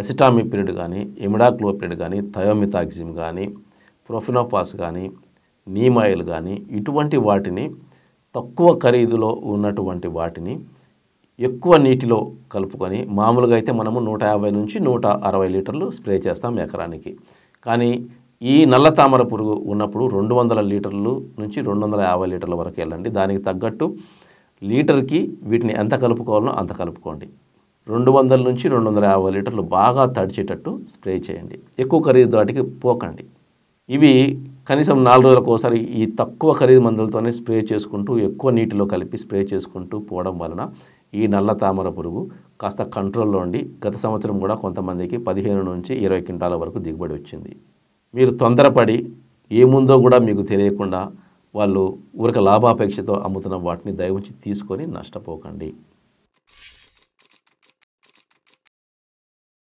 అసిటామిపినిడ్ కానీ ఇమిడాక్లోపిరిడ్ కానీ థయోమిథాక్సిమ్ కానీ ప్రొఫినోపాస్ కానీ నీమాయిల్ కానీ ఇటువంటి వాటిని తక్కువ ఖరీదులో ఉన్నటువంటి వాటిని ఎక్కువ నీటిలో కలుపుకొని మామూలుగా అయితే మనము నూట యాభై నుంచి నూట అరవై లీటర్లు స్ప్రే చేస్తాం ఎకరానికి కానీ ఈ నల్ల తామర పురుగు ఉన్నప్పుడు రెండు వందల లీటర్లు నుంచి రెండు వందల యాభై లీటర్ల వరకు వెళ్ళండి దానికి తగ్గట్టు లీటర్కి వీటిని ఎంత కలుపుకోవాలనో అంత కలుపుకోండి రెండు వందల నుంచి రెండు వందల యాభై లీటర్లు బాగా తడిచేటట్టు స్ప్రే చేయండి ఎక్కువ ఖరీదు వాటికి పోకండి ఇవి కనీసం నాలుగు రోజులకు ఒకసారి ఈ తక్కువ ఖరీదు మందులతోనే స్ప్రే చేసుకుంటూ ఎక్కువ నీటిలో కలిపి స్ప్రే చేసుకుంటూ పోవడం వలన ఈ నల్ల తామర పురుగు కాస్త కంట్రోల్లో ఉండి గత సంవత్సరం కూడా కొంతమందికి పదిహేను నుంచి ఇరవై క్వింటాల వరకు దిగుబడి వచ్చింది మీరు తొందరపడి ఏముందో కూడా మీకు తెలియకుండా వాళ్ళు ఊరిక లాభాపేక్షతో అమ్ముతున్న వాటిని దయవుంచి తీసుకొని నష్టపోకండి